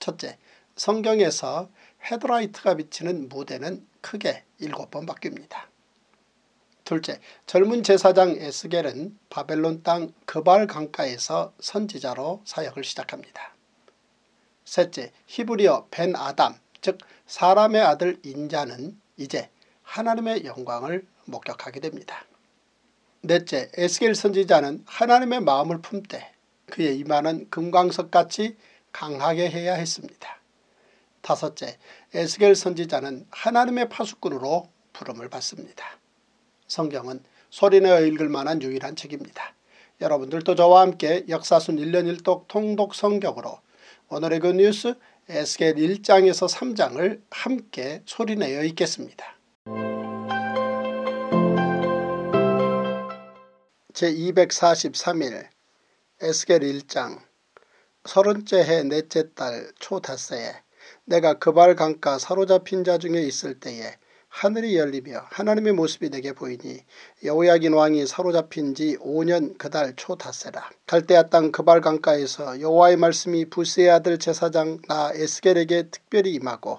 첫째, 성경에서 헤드라이트가 비치는 무대는 크게 일곱 번 바뀝니다. 둘째, 젊은 제사장 에스겔은 바벨론 땅 그발 강가에서 선지자로 사역을 시작합니다. 셋째, 히브리어 벤 아담 즉 사람의 아들 인자는 이제 하나님의 영광을 목격하게 됩니다. 넷째, 에스겔 선지자는 하나님의 마음을 품때 그의 이마는 금광석같이 강하게 해야 했습니다. 다섯째, 에스겔 선지자는 하나님의 파수꾼으로 부름을 받습니다. 성경은 소리내어 읽을 만한 유일한 책입니다. 여러분들도 저와 함께 역사순 1년 1독 통독 성경으로 오늘의 그 뉴스 에스겔 1장에서 3장을 함께 소리내어 읽겠습니다. 제243일 에스겔 1장 서른째 해 넷째 달초다세에 내가 그발 강가 사로잡힌 자 중에 있을 때에 하늘이 열리며 하나님의 모습이 내게 보이니 여호야긴 왕이 사로잡힌 지 5년 그달 초다세라 갈대아 땅 그발 강가에서 여호와의 말씀이 부세의 아들 제사장 나 에스겔에게 특별히 임하고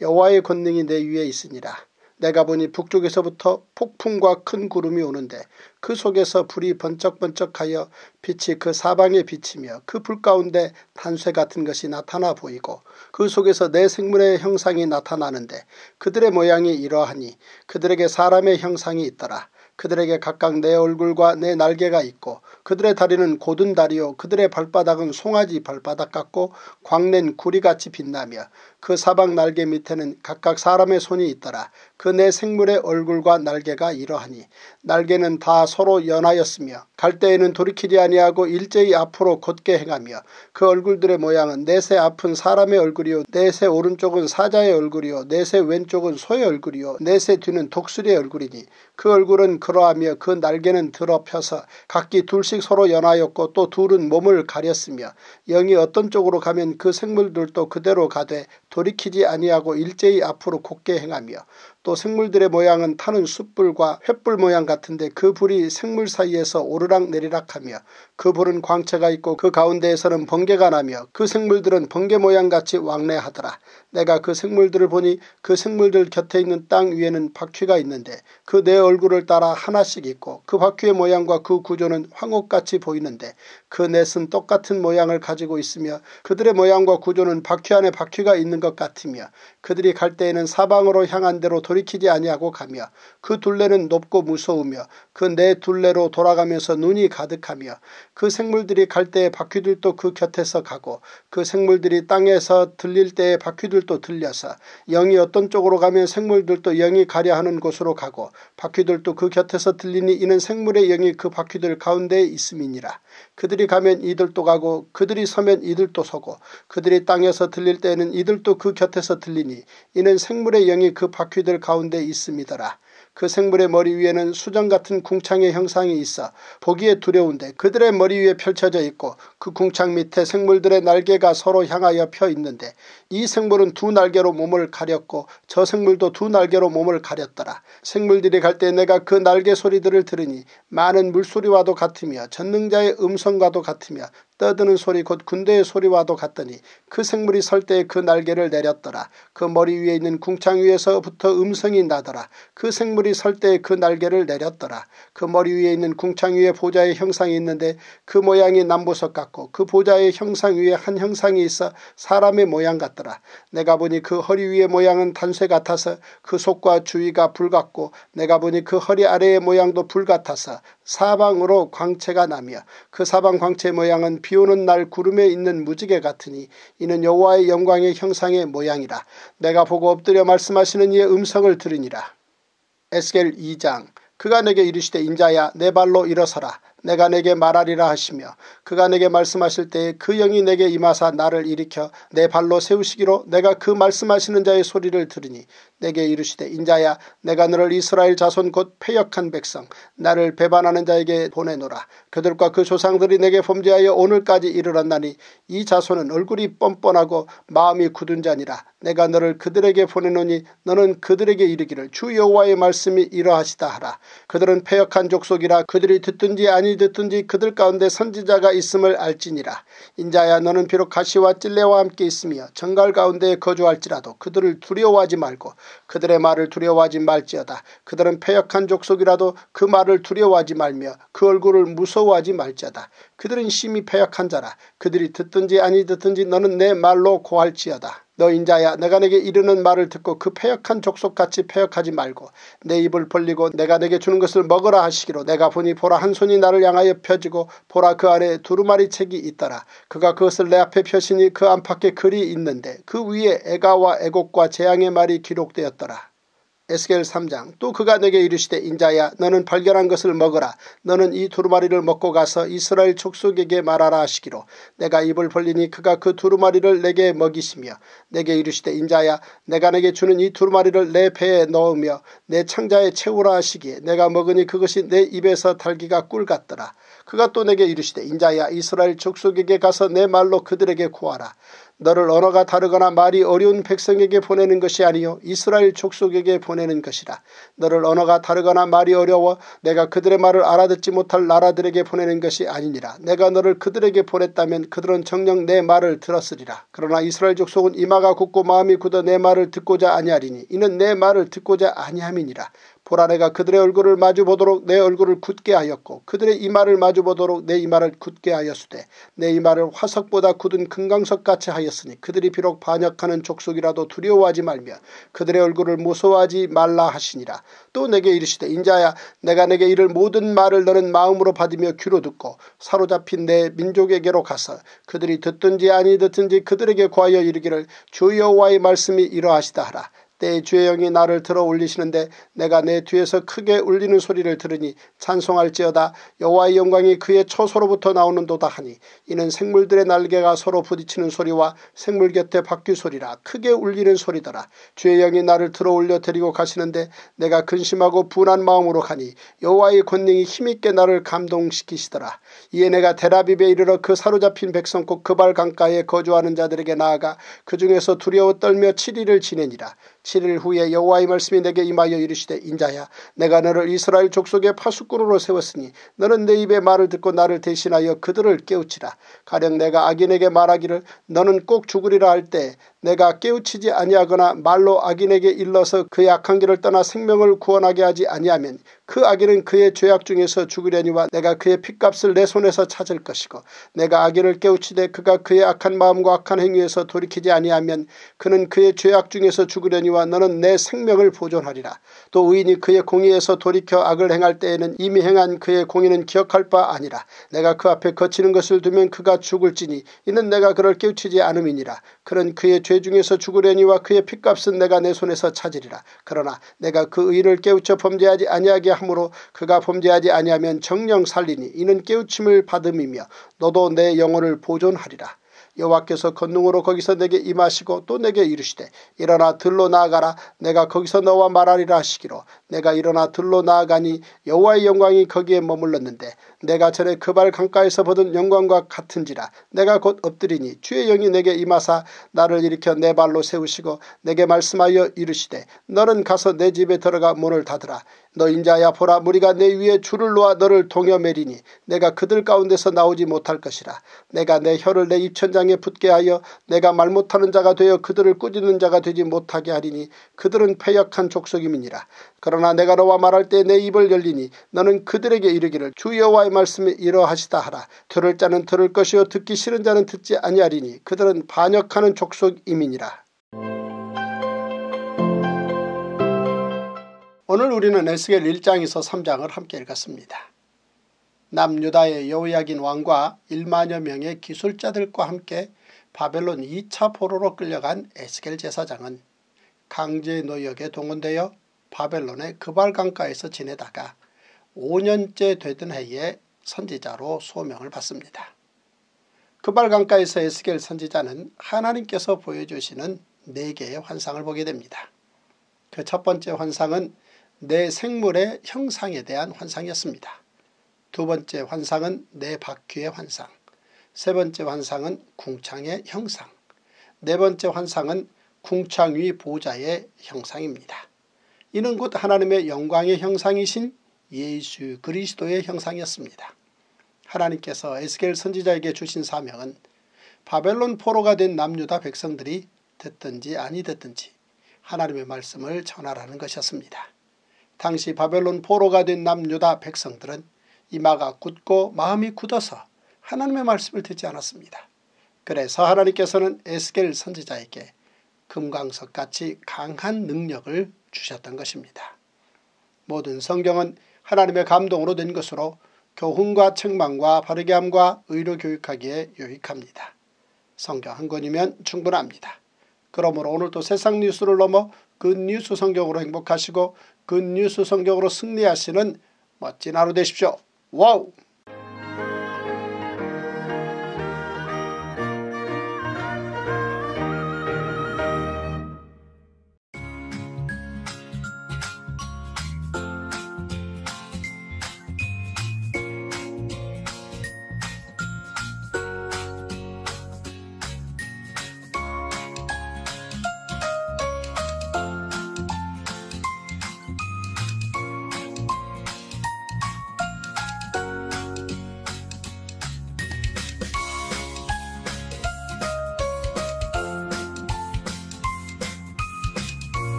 여호와의 권능이 내 위에 있으니라. 내가 보니 북쪽에서부터 폭풍과 큰 구름이 오는데 그 속에서 불이 번쩍번쩍하여 빛이 그 사방에 비치며 그 불 가운데 탄쇠 같은 것이 나타나 보이고 그 속에서 내 생물의 형상이 나타나는데 그들의 모양이 이러하니 그들에게 사람의 형상이 있더라. 그들에게 각각 내 얼굴과 내 날개가 있고 그들의 다리는 고든 다리요 그들의 발바닥은 송아지 발바닥 같고 광낸 구리같이 빛나며 그 사방 날개 밑에는 각각 사람의 손이 있더라. 그 내 생물의 얼굴과 날개가 이러하니 날개는 다 서로 연하였으며 갈 때에는 돌이키지 아니하고 일제히 앞으로 곧게 행하며 그 얼굴들의 모양은 내세 앞은 사람의 얼굴이요 내세 오른쪽은 사자의 얼굴이요 내세 왼쪽은 소의 얼굴이요 내세 뒤는 독수리의 얼굴이니 그 얼굴은 그러하며 그 날개는 드러 펴서 각기 둘씩 둘씩 서로 연하였고 또 둘은 몸을 가렸으며 영이 어떤 쪽으로 가면 그 생물들도 그대로 가되 돌이키지 아니하고 일제히 앞으로 곧게 행하며 또 생물들의 모양은 타는 숯불과 횃불 모양 같은데 그 불이 생물 사이에서 오르락 내리락하며 그 불은 광채가 있고 그 가운데에서는 번개가 나며 그 생물들은 번개 모양같이 왕래하더라. 내가 그 생물들을 보니 그 생물들 곁에 있는 땅 위에는 바퀴가 있는데 그 내 얼굴을 따라 하나씩 있고 그 바퀴의 모양과 그 구조는 황옥같이 보이는데 그 넷은 똑같은 모양을 가지고 있으며 그들의 모양과 구조는 바퀴 안에 바퀴가 있는 것 같으며 그들이 갈 때에는 사방으로 향한 대로 돌 돌이키지 아니하고 가며 그 둘레는 높고 무서우며 그내 네 둘레로 돌아가면서 눈이 가득하며 그 생물들이 갈 때에 바퀴들도 그 곁에서 가고 그 생물들이 땅에서 들릴 때에 바퀴들도 들려서 영이 어떤 쪽으로 가면 생물들도 영이 가려 하는 곳으로 가고 바퀴들도 그 곁에서 들리니 이는 생물의 영이 그 바퀴들 가운데에 있음이니라. 그들이 가면 이들도 가고 그들이 서면 이들도 서고 그들이 땅에서 들릴 때에는 이들도 그 곁에서 들리니 이는 생물의 영이 그 바퀴들 가운데 있음이더라. 그 생물의 머리 위에는 수정 같은 궁창의 형상이 있어 보기에 두려운데 그들의 머리 위에 펼쳐져 있고 그 궁창 밑에 생물들의 날개가 서로 향하여 펴 있는데 이 생물은 두 날개로 몸을 가렸고 저 생물도 두 날개로 몸을 가렸더라. 생물들이 갈 때 내가 그 날개 소리들을 들으니 많은 물소리와도 같으며 전능자의 음성과도 같으며 떠드는 소리 곧 군대의 소리와도 같더니 그 생물이 설 때에 그 날개를 내렸더라. 그 머리 위에 있는 궁창 위에서부터 음성이 나더라. 그 생물이 설 때에 그 날개를 내렸더라. 그 머리 위에 있는 궁창 위에 보좌의 형상이 있는데 그 모양이 남보석 같고 그 보좌의 형상 위에 한 형상이 있어 사람의 모양 같더라. 내가 보니 그 허리 위의 모양은 단쇠 같아서 그 속과 주위가 불 같고 내가 보니 그 허리 아래의 모양도 불 같아서 사방으로 광채가 나며 그 사방 광채 모양은 비오는 날 구름에 있는 무지개 같으니 이는 여호와의 영광의 형상의 모양이라 내가 보고 엎드려 말씀하시는 이의 음성을 들으니라 에스겔 2장 그가 내게 이르시되 인자야 내 발로 일어서라 내가 내게 말하리라 하시며 그가 내게 말씀하실 때에 그 영이 내게 임하사 나를 일으켜 내 발로 세우시기로 내가 그 말씀하시는 자의 소리를 들으니 내게 이르시되 인자야 내가 너를 이스라엘 자손 곧 패역한 백성 나를 배반하는 자에게 보내노라 그들과 그 조상들이 내게 범죄하여 오늘까지 이르렀나니 이 자손은 얼굴이 뻔뻔하고 마음이 굳은 자니라 내가 너를 그들에게 보내노니 너는 그들에게 이르기를 주 여호와의 말씀이 이러하시다 하라 그들은 패역한 족속이라 그들이 듣든지 아니 아니 듣든지 그들 가운데 선지자가 있음을 알지니라. 인자야 너는 비록 가시와 찔레와 함께 있으며 정갈 가운데 거주할지라도 그들을 두려워하지 말고 그들의 말을 두려워하지 말지어다. 그들은 패역한 족속이라도 그 말을 두려워하지 말며 그 얼굴을 무서워하지 말지어다. 그들은 심히 패역한 자라. 그들이 듣든지 아니 듣든지 너는 내 말로 고할지어다. 너 인자야 내가 내게 이르는 말을 듣고 그 폐역한 족속같이 폐역하지 말고 내 입을 벌리고 내가 내게 주는 것을 먹으라 하시기로 내가 보니 보라 한 손이 나를 향하여 펴지고 보라 그 안에 두루마리 책이 있더라. 그가 그것을 내 앞에 펴시니 그 안팎에 글이 있는데 그 위에 애가와 애곡과 재앙의 말이 기록되었더라. 에스겔 3장 또 그가 내게 이르시되 인자야 너는 발견한 것을 먹어라 너는 이 두루마리를 먹고 가서 이스라엘 족속에게 말하라 하시기로 내가 입을 벌리니 그가 그 두루마리를 내게 먹이시며 내게 이르시되 인자야 내가 내게 주는 이 두루마리를 내 배에 넣으며 내 창자에 채우라 하시기에 내가 먹으니 그것이 내 입에서 달기가 꿀 같더라 그가 또 내게 이르시되 인자야 이스라엘 족속에게 가서 내 말로 그들에게 구하라 너를 언어가 다르거나 말이 어려운 백성에게 보내는 것이 아니요 이스라엘 족속에게 보내는 것이라. 너를 언어가 다르거나 말이 어려워 내가 그들의 말을 알아듣지 못할 나라들에게 보내는 것이 아니니라. 내가 너를 그들에게 보냈다면 그들은 정녕 내 말을 들었으리라. 그러나 이스라엘 족속은 이마가 굳고 마음이 굳어 내 말을 듣고자 아니하리니 이는 내 말을 듣고자 아니함이니라. 보라 내가 그들의 얼굴을 마주 보도록 내 얼굴을 굳게 하였고 그들의 이마를 마주 보도록 내 이마를 굳게 하였으되 내 이마를 화석보다 굳은 금강석같이 하였으니 그들이 비록 반역하는 족속이라도 두려워하지 말며 그들의 얼굴을 무서워하지 말라 하시니라 또 내게 이르시되 인자야 내가 내게 이를 모든 말을 너는 마음으로 받으며 귀로 듣고 사로잡힌 내 민족에게로 가서 그들이 듣든지 아니 듣든지 그들에게 구하여 이르기를 주 여호와의 말씀이 이러하시다 하라 때 주의 영이 나를 들어 올리시는데 내가 내 뒤에서 크게 울리는 소리를 들으니 찬송할지어다 여호와의 영광이 그의 처소로부터 나오는도다 하니 이는 생물들의 날개가 서로 부딪히는 소리와 생물 곁에 바퀴 소리라 크게 울리는 소리더라 주의 영이 나를 들어 올려 데리고 가시는데 내가 근심하고 분한 마음으로 가니 여호와의 권능이 힘있게 나를 감동시키시더라 이에 내가 데라비베 이르러 그 사로잡힌 백성 꼭 그발 강가에 거주하는 자들에게 나아가 그 중에서 두려워 떨며 칠일을 지내니라 7일 후에 여호와의 말씀이 내게 임하여 이르시되 인자야 내가 너를 이스라엘 족속의 파수꾼으로 세웠으니 너는 내 입의 말을 듣고 나를 대신하여 그들을 깨우치라. 가령 내가 악인에게 말하기를 너는 꼭 죽으리라 할때 내가 깨우치지 아니하거나 말로 악인에게 일러서 그의 악한 길을 떠나 생명을 구원하게 하지 아니하면 그 악인은 그의 죄악 중에서 죽으려니와 내가 그의 핏값을 내 손에서 찾을 것이고 내가 악인을 깨우치되 그가 그의 악한 마음과 악한 행위에서 돌이키지 아니하면 그는 그의 죄악 중에서 죽으려니와 너는 내 생명을 보존하리라. 또 의인이 그의 공의에서 돌이켜 악을 행할 때에는 이미 행한 그의 공의는 기억할 바 아니라 내가 그 앞에 거치는 것을 두면 그가 죽을지니 이는 내가 그를 깨우치지 않음이니라. 그는 그의 죄 중에서 죽으려니와 그의 핏값은 내가 내 손에서 찾으리라. 그러나 내가 그 의인을 깨우쳐 범죄하지 아니하게 함으로 그가 범죄하지 아니하면 정령 살리니 이는 깨우침을 받음이며 너도 내 영혼을 보존하리라. 여호와께서 건능으로 거기서 내게 임하시고 또 내게 이르시되 일어나 들로 나아가라 내가 거기서 너와 말하리라 하시기로 내가 일어나 들로 나아가니 여호와의 영광이 거기에 머물렀는데 내가 전에 그 발 강가에서 보던 영광과 같은지라 내가 곧 엎드리니 주의 영이 내게 임하사 나를 일으켜 내 발로 세우시고 내게 말씀하여 이르시되 너는 가서 내 집에 들어가 문을 닫으라 너 인자야 보라 무리가 내 위에 줄을 놓아 너를 동여매리니 내가 그들 가운데서 나오지 못할 것이라 내가 내 혀를 내 입천장에 붙게 하여 내가 말 못하는 자가 되어 그들을 꾸짖는 자가 되지 못하게 하리니 그들은 패역한 족속임이니라 그러나 내가 너와 말할 때 내 입을 열리니 너는 그들에게 이르기를 주 여호와의 말씀이 이러하시다 하라. 들을 자는 들을 것이요 듣기 싫은 자는 듣지 아니하리니 그들은 반역하는 족속이민이라 오늘 우리는 에스겔 1장에서 3장을 함께 읽었습니다. 남유다의 여호야긴 왕과 1만여 명의 기술자들과 함께 바벨론 2차 포로로 끌려간 에스겔 제사장은 강제 노역에 동원되어 바벨론의 그발강가에서 지내다가 5년째 되던 해에 선지자로 소명을 받습니다. 그발강가에서 에스겔 선지자는 하나님께서 보여주시는 4개의 환상을 보게 됩니다. 그 첫 번째 환상은 내 생물의 형상에 대한 환상이었습니다. 두 번째 환상은 내 바퀴의 환상, 세 번째 환상은 궁창의 형상, 네 번째 환상은 궁창 위 보좌의 형상입니다. 이는 곧 하나님의 영광의 형상이신 예수 그리스도의 형상이었습니다. 하나님께서 에스겔 선지자에게 주신 사명은 바벨론 포로가 된 남유다 백성들이 듣든지 아니 듣든지 하나님의 말씀을 전하라는 것이었습니다. 당시 바벨론 포로가 된 남유다 백성들은 이마가 굳고 마음이 굳어서 하나님의 말씀을 듣지 않았습니다. 그래서 하나님께서는 에스겔 선지자에게 금광석같이 강한 능력을 주셨던 것입니다. 모든 성경은 하나님의 감동으로 된 것으로 교훈과 책망과 바르게함과 의로 교육하기에 유익합니다. 성경 한 권이면 충분합니다. 그러므로 오늘도 세상 뉴스를 넘어 굿뉴스 그 성경으로 행복하시고 굿뉴스 그 성경으로 승리하시는 멋진 하루 되십시오. 와우!